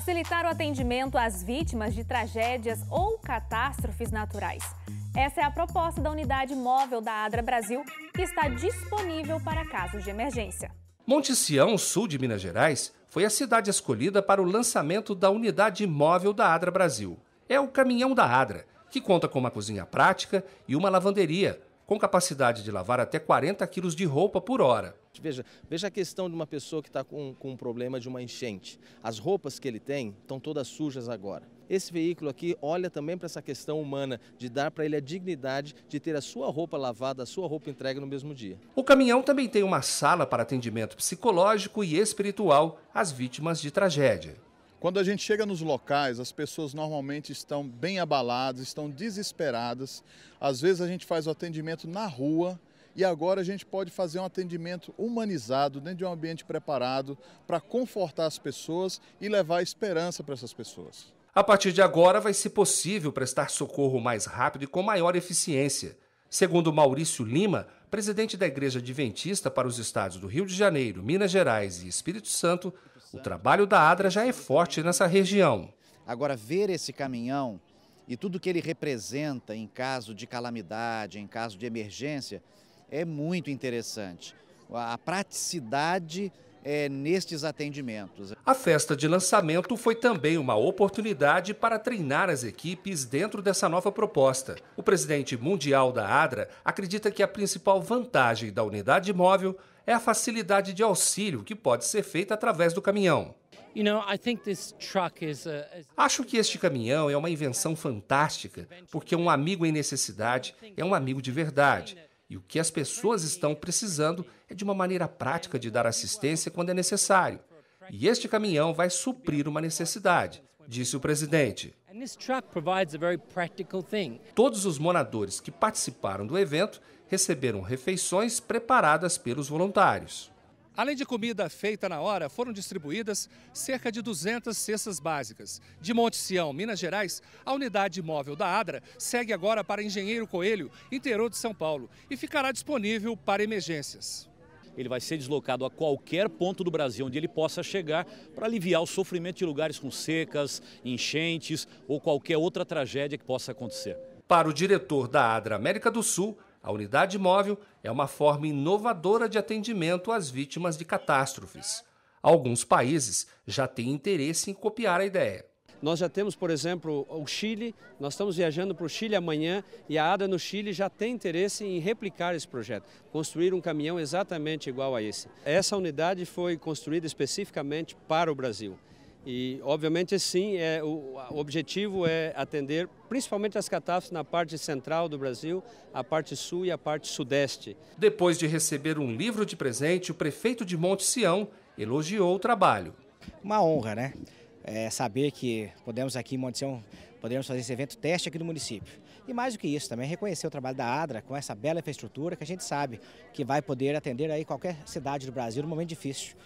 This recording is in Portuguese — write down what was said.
facilitar o atendimento às vítimas de tragédias ou catástrofes naturais. Essa é a proposta da unidade móvel da Adra Brasil, que está disponível para casos de emergência. Monte Sião, sul de Minas Gerais, foi a cidade escolhida para o lançamento da unidade móvel da Adra Brasil. É o caminhão da Adra, que conta com uma cozinha prática e uma lavanderia, com capacidade de lavar até 40 quilos de roupa por hora. Veja, veja a questão de uma pessoa que está com, com um problema de uma enchente. As roupas que ele tem estão todas sujas agora. Esse veículo aqui olha também para essa questão humana, de dar para ele a dignidade de ter a sua roupa lavada, a sua roupa entregue no mesmo dia. O caminhão também tem uma sala para atendimento psicológico e espiritual às vítimas de tragédia. Quando a gente chega nos locais, as pessoas normalmente estão bem abaladas, estão desesperadas. Às vezes a gente faz o atendimento na rua e agora a gente pode fazer um atendimento humanizado dentro de um ambiente preparado para confortar as pessoas e levar esperança para essas pessoas. A partir de agora vai ser possível prestar socorro mais rápido e com maior eficiência. Segundo Maurício Lima, presidente da Igreja Adventista para os estados do Rio de Janeiro, Minas Gerais e Espírito Santo, o trabalho da ADRA já é forte nessa região. Agora, ver esse caminhão e tudo que ele representa em caso de calamidade, em caso de emergência, é muito interessante. A praticidade é, nestes atendimentos. A festa de lançamento foi também uma oportunidade para treinar as equipes dentro dessa nova proposta. O presidente mundial da ADRA acredita que a principal vantagem da unidade móvel é a facilidade de auxílio que pode ser feita através do caminhão. Acho que este caminhão é uma invenção fantástica, porque um amigo em necessidade é um amigo de verdade. E o que as pessoas estão precisando é de uma maneira prática de dar assistência quando é necessário. E este caminhão vai suprir uma necessidade, disse o presidente. Todos os moradores que participaram do evento receberam refeições preparadas pelos voluntários. Além de comida feita na hora, foram distribuídas cerca de 200 cestas básicas. De Monte Sião, Minas Gerais, a unidade móvel da ADRA segue agora para Engenheiro Coelho, interior de São Paulo, e ficará disponível para emergências. Ele vai ser deslocado a qualquer ponto do Brasil onde ele possa chegar para aliviar o sofrimento de lugares com secas, enchentes ou qualquer outra tragédia que possa acontecer. Para o diretor da ADRA América do Sul, a unidade móvel é uma forma inovadora de atendimento às vítimas de catástrofes. Alguns países já têm interesse em copiar a ideia. Nós já temos, por exemplo, o Chile, nós estamos viajando para o Chile amanhã e a ADA no Chile já tem interesse em replicar esse projeto, construir um caminhão exatamente igual a esse. Essa unidade foi construída especificamente para o Brasil. E, obviamente, sim, é, o, o, objetivo é atender principalmente as catástrofes na parte central do Brasil, a parte sul e a parte sudeste. Depois de receber um livro de presente, o prefeito de Monte Sião elogiou o trabalho. Uma honra, né? É saber que podemos aqui em Monte Sião podemos fazer esse evento teste aqui no município. E mais do que isso, também reconhecer o trabalho da ADRA com essa bela infraestrutura que a gente sabe que vai poder atender aí qualquer cidade do Brasil num momento difícil.